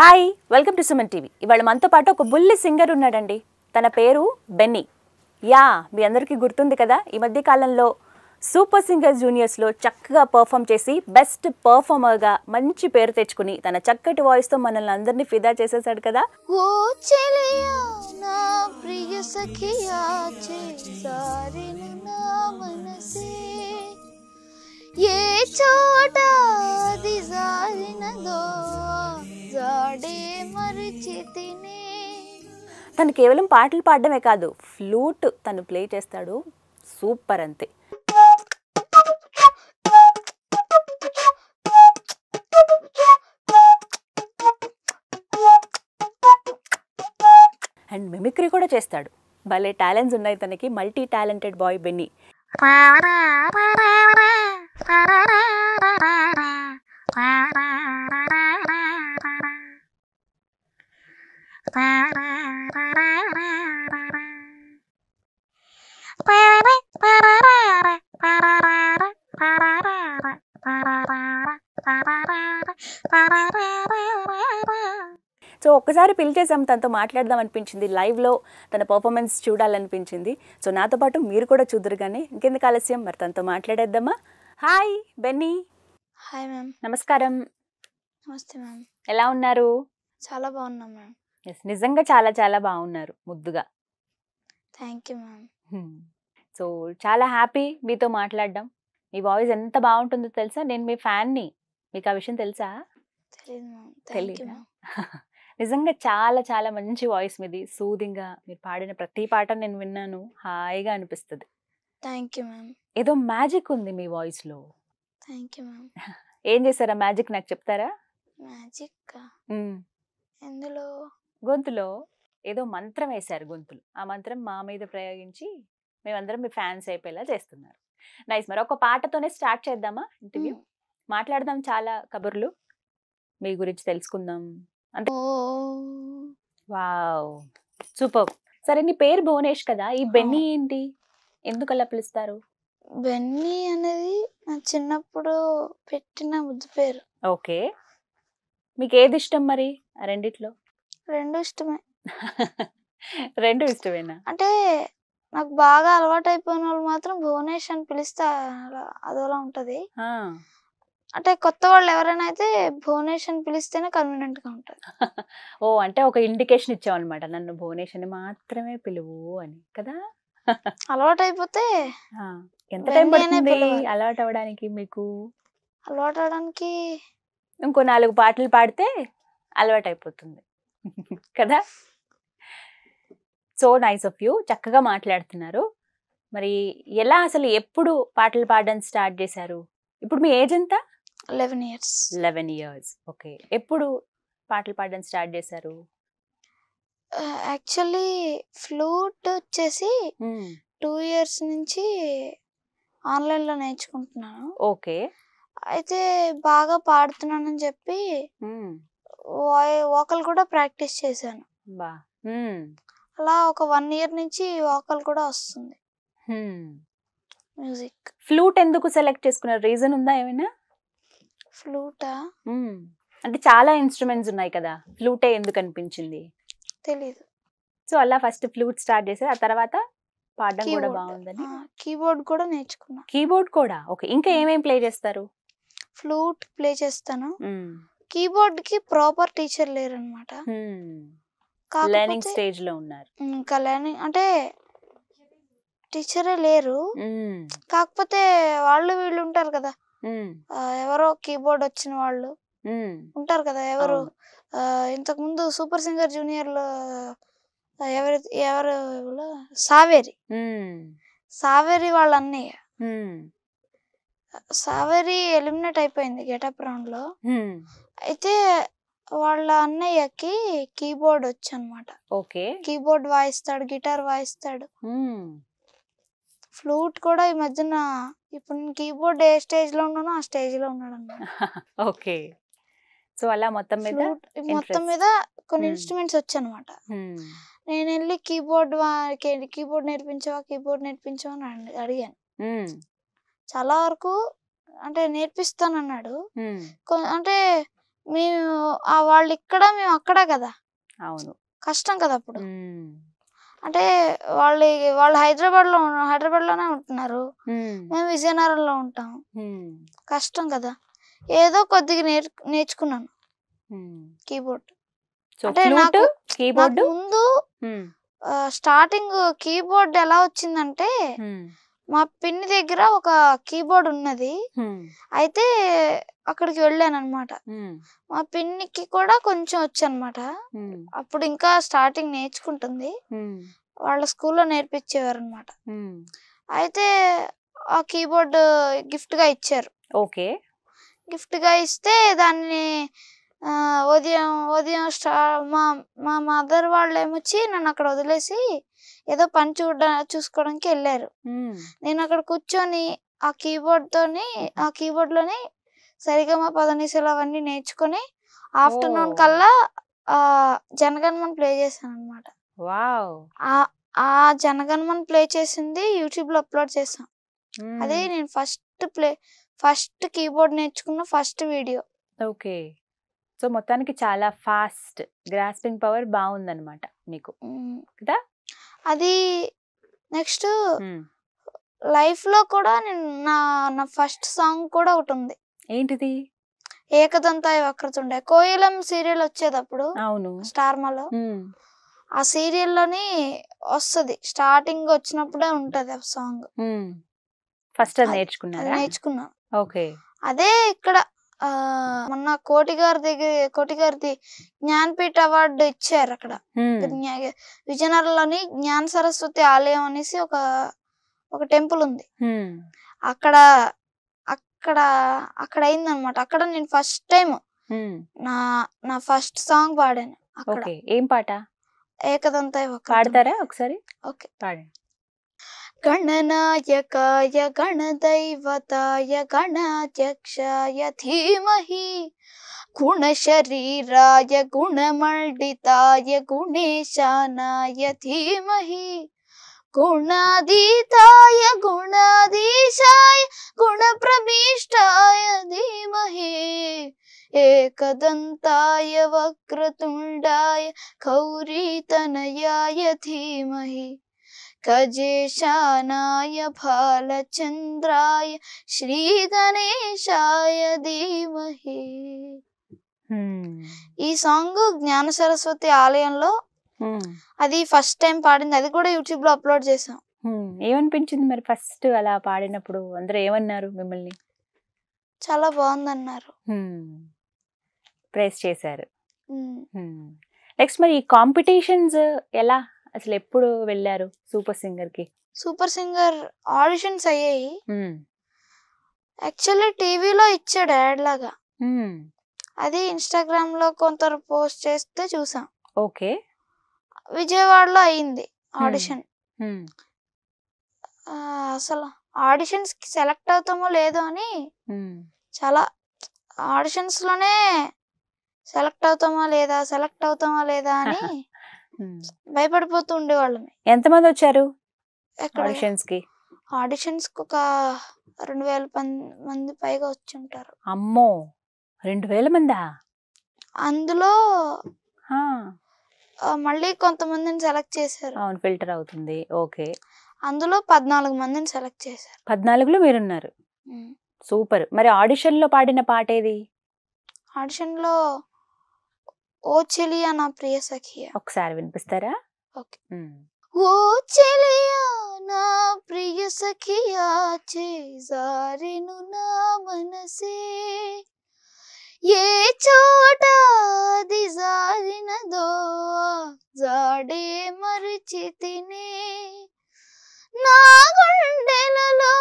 Hi welcome to Suman TV ఇవాళ మనతో పాటు ఒక బుల్లి సింగర్ ఉన్నాడండి తన పేరు బెన్నీ యా మీ అందరికీ గుర్తుంది కదా ఈ మధ్య కాలంలో సూపర్ సింగర్ జూనియర్స్లో చక్కగా పర్ఫామ్ చేసి బెస్ట్ పర్ఫార్మర్గా మంచి పేరు తెచ్చుకుని తన చక్కటి వాయిస్తో మనల్ని అందరినీ ఫిదా చేసేసాడు కదా ప్రియ సఖియా తను కేవలం పాటలు పాడడమే కాదు ఫ్లూట్ తను ప్లే చేస్తాడు సూపర్ అంతే అండ్ మిమిక్రీ కూడా చేస్తాడు భలే టాలెంట్స్ ఉన్నాయి తనకి multi talented boy Benny so ఒక్కసారి పిలిచేసాం తనతో మాట్లాడదాం అనిపించింది లైవ్లో తన పర్ఫార్మెన్స్ చూడాలనిపించింది సో నాతో పాటు మీరు కూడా చూద్దరు కానీ ఇంకెందుకు ఆలస్యం మరి తనతో మాట్లాడేద్దామా హాయ్ బెన్నీ హాయ్ మ్యామ్ నమస్కారం నమస్తే మ్యామ్ ఎలా ఉన్నారు చాలా బాగున్నాం మ్యామ్ ఎస్ నిజంగా చాలా చాలా బాగున్నారు ముద్దుగా థ్యాంక్ యూ మ్యామ్ సో చాలా హ్యాపీ మీతో మాట్లాడడం మీ వాయిస్ ఎంత బాగుంటుందో తెలుసా నేను మీ ఫ్యాన్ని మీకు ఆ విషయం తెలుసా తెలియదు నిజంగా చాలా చాలా మంచి వాయిస్ మీది సూదింగ్గా మీరు పాడిన ప్రతి పాట నేను విన్నాను హాయిగా అనిపిస్తుంది థ్యాంక్ యూ మ్యామ్ ఏదో మ్యాజిక్ ఉంది మీ వాయిస్లో థ్యాంక్ యూ మ్యామ్ ఏం చేశారా మ్యాజిక్ నాకు చెప్తారా మ్యాజిక్ ఎందులో గొంతులో ఏదో మంత్రం వేశారు గొంతులు ఆ మంత్రం మా మీద ప్రయోగించి మేమందరం మీ ఫ్యాన్స్ అయిపోయేలా చేస్తున్నారు నైస్ మరి ఒక పాటతోనే స్టార్ట్ చేద్దామా ఇంటర్వ్యూ మాట్లాడదాం చాలా కబుర్లు మీ గురించి తెలుసుకుందాం అంటే వావ్ సూపర్ సరే నీ పేరు భువనేష్ కదా ఈ బెన్నీ ఏంటి ఎందుకు అలా పిలుస్తారు బెన్నీ అనేది నా చిన్నప్పుడు పెట్టిన ముద్దు పేరు ఓకే మీకు ఏది ఇష్టం మరి ఆ రెండిట్లో రెండు ఇష్టమే రెండు ఇష్టమేనా అంటే నాకు బాగా అలవాటు అయిపోయిన వాళ్ళు మాత్రం భువనేష్ అని పిలిస్తే అదోలా ఉంటది అంటే కొత్త వాళ్ళు ఎవరైనా అయితే భువనేష్ అని పిలిస్తేనే కన్వీనియంట్ గా ఉంటుంది ఓ అంటే ఒక ఇండికేషన్ ఇచ్చామనమాట నన్ను భువనేష్ అని మాత్రమే పిలువు అని కదా అలవాటు అయిపోతే ఎంత టైం అలవాటు అవడానికి మీకు అలవాటు అవడానికి ఇంకో నాలుగు పాటలు పాడితే అలవాటు అయిపోతుంది కదా సో నైస్ ఆఫ్ యూ చక్కగా మాట్లాడుతున్నారు మరి ఎలా అసలు ఎప్పుడు పాటలు పాడడం స్టార్ట్ చేశారు ఇప్పుడు మీ ఏజ్ ఎంత eleven years eleven years okay ఎప్పుడు పాటలు పాడడం స్టార్ట్ చేశారు యాక్చువల్లీ uh, ఫ్లూట్ వచ్చేసి టూ hmm. ఇయర్స్ నుంచి ఆన్లైన్లో నేర్చుకుంటున్నాను ఓకే అయితే బాగా పాడుతున్నానని చెప్పి hmm. వాకల్ కూడా ప్రాక్టీస్ చేశాను బా అలా ఒక వన్ ఇయర్ నుంచి వాకల్ కూడా వస్తుంది మ్యూజిక్ ఫ్లూట్ ఎందుకు సెలెక్ట్ చేసుకున్నారు రీజన్ ఉందా ఏమైనా ఫ్లూటా అంటే చాలా ఇన్స్ట్రుమెంట్స్ ఉన్నాయి కదా ఫ్లూటే ఎందుకు అనిపించింది తెలీదు సో అలా ఫస్ట్ ఫ్లూట్ స్టార్ట్ చేశారు ఆ తర్వాత పాడడం కూడా బాగుందని కీబోర్డ్ కూడా నేర్చుకున్నా కీబోర్డ్ కూడా ఓకే ఇంకా ఏమేమి ప్లే చేస్తారు ఫ్లూట్ ప్లే చేస్తాను కీబోర్డ్ కి ప్రాపర్ టీచర్ లేరు లెర్నింగ్ స్టేజ్ లో ఉన్నారు ఇంకా లెర్నింగ్ అంటే టీచరే లేరు కాకపోతే వాళ్ళు వీళ్ళు ఉంటారు కదా ఎవరో కీబోర్డ్ వచ్చిన వాళ్ళు ఉంటారు కదా ఎవరు ఇంతకు ముందు సూపర్ సింగర్ జూనియర్ లో ఎవరి ఎవరు సావేరి సావేరి వాళ్ళ అన్నయ్య సావరి ఎలిమినేట్ అయిపోయింది గెటప్ లో అయితే వాళ్ళ అన్నయ్యకి కీబోర్డ్ వచ్చి అనమాట కీబోర్డ్ వాయిస్తాడు గిటార్ వాయిస్తాడు ఫ్లూట్ కూడా ఈ మధ్యన ఇప్పుడు కీబోర్డ్ ఏ స్టేజ్ లో ఉన్నానో ఆ స్టేజ్ లో ఉన్నాడు అనమాట ఓకే సో అలా మొత్తం మీద మొత్తం మీద కొన్ని ఇన్స్ట్రుమెంట్స్ వచ్చానమాట నేను వెళ్ళి కీబోర్డ్ కీబోర్డ్ నేర్పించవా కీబోర్డ్ నేర్పించవా అని అడిగాను చాలా వరకు అంటే నేర్పిస్తానన్నాడు అంటే మేము ఆ వాళ్ళు ఇక్కడ మేము అక్కడ కదా అవును కష్టం కదా అప్పుడు అంటే వాళ్ళు వాళ్ళు హైదరాబాద్ లో హైదరాబాద్ లోనే ఉంటున్నారు మేము విజయనగరంలో ఉంటాం కష్టం కదా ఏదో కొద్దిగా నేర్ నేర్చుకున్నాను కీబోర్డ్ అంటే నాకు కీబోర్డ్ ముందు స్టార్టింగ్ కీబోర్డ్ ఎలా వచ్చిందంటే మా పిన్ని దగ్గర ఒక కీబోర్డ్ ఉన్నది అయితే అక్కడికి వెళ్ళాను అనమాట మా పిన్నికి కూడా కొంచెం వచ్చనమాట అనమాట అప్పుడు ఇంకా స్టార్టింగ్ నేర్చుకుంటుంది వాళ్ళ స్కూల్లో నేర్పించేవారు అనమాట అయితే ఆ కీబోర్డ్ గిఫ్ట్ గా ఇచ్చారు ఓకే గిఫ్ట్ గా ఇస్తే దాన్ని ఉదయం ఉదయం స్టా మా మా మదర్ వాళ్ళు ఏమొచ్చి నన్ను అక్కడ వదిలేసి ఏదో పని చూడ చూసుకోవడానికి వెళ్ళారు నేను అక్కడ కూర్చొని ఆ కీబోర్డ్తోని ఆ కీబోర్డ్లోని సరిగా మా పదనీసులు అవన్నీ నేర్చుకొని ఆఫ్టర్నూన్ కల్లా జనగణమన్ ప్లే చేశాను అనమాట ఆ జనగణమన్ ప్లే చేసింది యూట్యూబ్ లో అప్లోడ్ చేశాను అదే నేను ఫస్ట్ ప్లే ఫస్ట్ కీబోర్డ్ నేర్చుకున్న ఫస్ట్ వీడియో ఓకే సో మొత్తానికి చాలా ఫాస్ట్ గ్రాస్పింగ్ పవర్ బాగుందన్నమాట మీకు కదా అది నెక్స్ట్ లైఫ్ లో కూడా నేను నా నా ఫస్ట్ సాంగ్ కూడా ఒకటి ఉంది ఏంటిది ఏకదంత వక్రతుండే కోయిలం సీరియల్ వచ్చేటప్పుడు అవును స్టార్మాలో ఆ సీరియల్లోని వస్తుంది స్టార్టింగ్ వచ్చినప్పుడే ఉంటది ఆ సాంగ్ ఫస్ట్ నేర్చుకున్నా నేర్చుకున్నా ఓకే అదే ఇక్కడ మొన్న కోటి గారి దగ్గర కోటి గారిది జ్ఞాన్పీఠ్ అవార్డు ఇచ్చారు అక్కడ విజయనగరంలోని జ్ఞాన సరస్వతి ఆలయం అనేసి ఒక ఒక టెంపుల్ ఉంది అక్కడ అక్కడ అక్కడ అయిందనమాట అక్కడ నేను ఫస్ట్ టైం నా నా ఫస్ట్ సాంగ్ పాడాను అక్కడ ఏం పాట ఏకదంతా పాడతారా ఒకసారి ఓకే పాడండి गणनायकाय गणदैवताय गणाध्यक्षाय धीमहि गुणशरीराय गुणमण्डिताय गुणेशानाय धीमहि गुणादिताय गुणाधीशाय गुणप्रविष्टाय धीमहि एकदन्ताय वक्रतुण्डाय कौरी धीमहि ఫాలచంద్రాయ శ్రీ గణేశాయ धीमहि ఈ సాంగ్ జ్ఞాన సరస్వతి ఆలయంలో అది ఫస్ట్ టైం పాడింది అది కూడా యూట్యూబ్ లో అప్లోడ్ చేసాం ఏమనిపించింది మరి ఫస్ట్ అలా పాడినప్పుడు అందరూ ఏమన్నారు మిమ్మల్ని చాలా బాగుంది అన్నారు ప్రేస్ చేశారు నెక్స్ట్ మరి కాంపిటీషన్స్ ఎలా అసలు ఎప్పుడు వెళ్ళారు సూపర్ సింగర్ కి సూపర్ సింగర్ ఆడిషన్స్ అయ్యాయి యాక్చువల్లీ టీవీలో ఇచ్చాడు యాడ్ లాగా అది ఇన్స్టాగ్రామ్ లో కొంత పోస్ట్ చేస్తే చూసాం ఓకే విజయవాడలో అయింది ఆడిషన్ అసలు ఆడిషన్స్ కి సెలెక్ట్ అవుతామో లేదో అని చాలా ఆడిషన్స్ లోనే సెలెక్ట్ అవుతామా లేదా సెలెక్ట్ అవుతామా లేదా అని భయపడిపోతూ ఉండేవాళ్ళమే ఎంతమంది వచ్చారు ఆడిషన్స్ కి ఆడిషన్స్ కి ఒక రెండు వేల మంది పైగా వచ్చి ఉంటారు అమ్మో రెండు వేల మందా అందులో మళ్ళీ కొంతమందిని సెలెక్ట్ చేశారు అవును ఫిల్టర్ అవుతుంది ఓకే అందులో పద్నాలుగు మందిని సెలెక్ట్ చేశారు పద్నాలుగులో మీరున్నారు సూపర్ మరి ఆడిషన్ లో పాడిన పాట ఏది ఆడిషన్ లో ఓ చెలియా నా ప్రియ సఖియ ఒకసారి వినిపిస్తారా ఓకే ఓ చెలియా నా ప్రియ సఖియా చేజారెను నా మనసే ఏ చోట అది జాడే మరిచి తినే నా గుండెలలో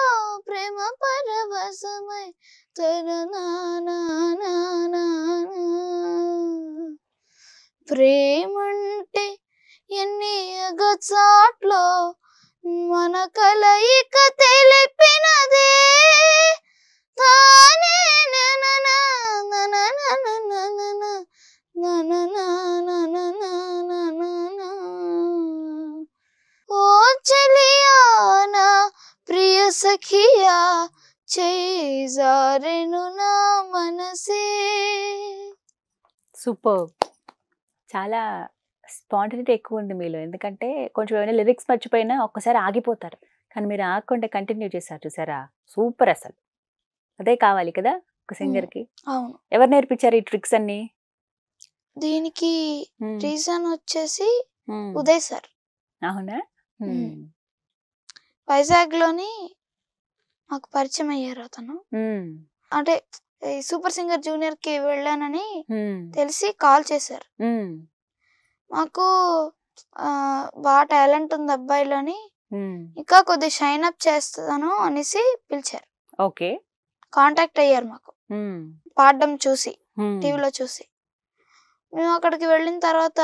ప్రేమ పరవశమై తన నా నా నా ప్రేమంటే ఎన్ని అగచాట్లో మన కలయిక తెలిపినదే తానే ఓ చలియానా ప్రియ సఖియా చేజారెను నా మనసే సూపర్ చాలా స్పాంటినిటీ ఎక్కువ ఉంది మీలో ఎందుకంటే కొంచెం ఏమైనా లిరిక్స్ మర్చిపోయినా ఒక్కసారి ఆగిపోతారు కానీ మీరు ఆగకుండా కంటిన్యూ చేశారు చూసారా సూపర్ అసలు అదే కావాలి కదా ఒక సింగర్కి అవును ఎవరు నేర్పించారు ఈ ట్రిక్స్ అన్ని దీనికి రీజన్ వచ్చేసి ఉదయ్ సార్ అవునా వైజాగ్ లోని మాకు పరిచయం అయ్యారు అతను అంటే సూపర్ సింగర్ జూనియర్ కి వెళ్ళానని తెలిసి కాల్ చేశారు మాకు బాగా టాలెంట్ ఉంది అబ్బాయిలోని ఇంకా కొద్ది షైన్ అప్ చేస్తాను అనేసి పిలిచారు ఓకే కాంటాక్ట్ అయ్యారు మాకు పాడడం చూసి టీవీలో చూసి మేము అక్కడికి వెళ్ళిన తర్వాత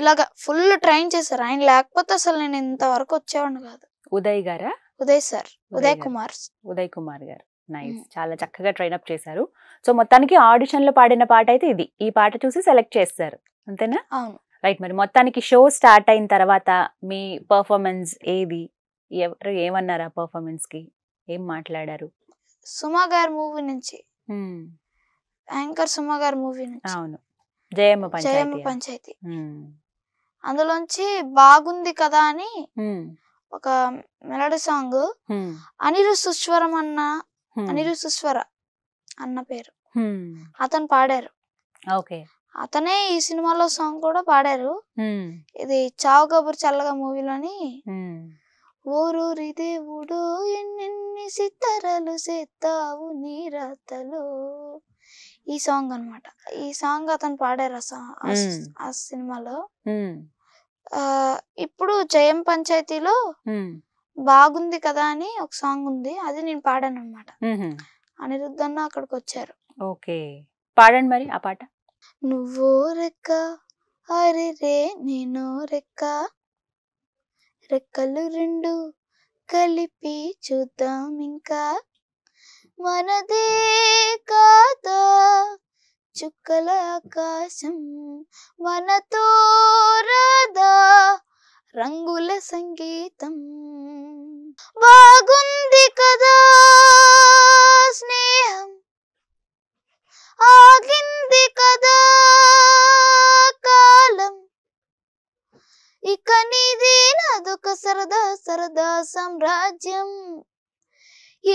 ఇలాగ ఫుల్ ట్రైన్ చేశారు ఆయన లేకపోతే అసలు నేను ఇంతవరకు వచ్చేవాడిని కాదు ఉదయ్ గారా ఉదయ్ సార్ ఉదయ్ కుమార్ ఉదయ్ కుమార్ గారు నైస్ చాలా చక్కగా ట్రైన్ అప్ చేశారు సో మొత్తానికి ఆడిషన్ లో పాడిన పాట అయితే ఇది ఈ పాట చూసి సెలెక్ట్ చేస్తారు అంతేనా రైట్ మరి మొత్తానికి షో స్టార్ట్ అయిన తర్వాత మీ పర్ఫార్మెన్స్ ఏది ఎవరు ఏమన్నారు ఆ పర్ఫార్మెన్స్ కి ఏం మాట్లాడారు సుమా గారి మూవీ నుంచి యాంకర్ సుమా గారి మూవీ నుంచి అవును జయమ్మ జయమ్మ పంచాయతీ అందులోంచి బాగుంది కదా అని ఒక మెలడీ సాంగ్ అనిరు సుస్వరం అన్న అనిరుశ్వర అన్న పేరు అతను పాడారు ఓకే అతనే ఈ సినిమాలో సాంగ్ కూడా పాడారు ఇది చావు కబుర్ చల్లగా మూవీలోని ఓరూరి దేవుడు ఎన్నెన్ని సిత్తరలు సేత్తావు నీరాతలు ఈ సాంగ్ అనమాట ఈ సాంగ్ అతను పాడారు ఆ సినిమాలో ఇప్పుడు జయం పంచాయతీలో బాగుంది కదా అని ఒక సాంగ్ ఉంది అది నేను పాడాను అనమాట అనిరుద్ధ అన్న అక్కడికి వచ్చారు ఓకే పాడండి మరి ఆ పాట నువ్వో రెక్క అరి రే నేను రెక్క రెక్కలు రెండు కలిపి చూద్దాం ఇంకా మనదే కాదా చుక్కల ఆకాశం మనతో రాదా రంగుల సంగీతం బాగుంది కదా స్నేహం ఆగింది కదా కాలం ఇక నీది నాదొక సరదా సరదా సామ్రాజ్యం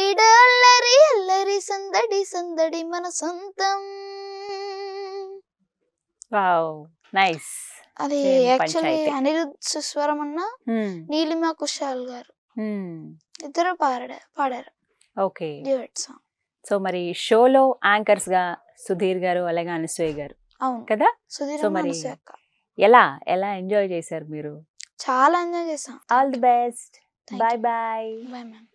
ఈడ అల్లరి అల్లరి సందడి సందడి మన సొంతం వావ్ నైస్ అది యాక్చువల్లీ అనిరుద్ సుస్వరం అన్న నీలిమ కుషాల్ గారు ఇద్దరు పాడారు పాడారు ఓకే సో మరి షోలో యాంకర్స్ గా సుధీర్ గారు అలాగే అనసూయ గారు అవును కదా సుధీర్ సో మరి ఎలా ఎలా ఎంజాయ్ చేశారు మీరు చాలా ఎంజాయ్ చేసాం all the best bye bye bye ma'am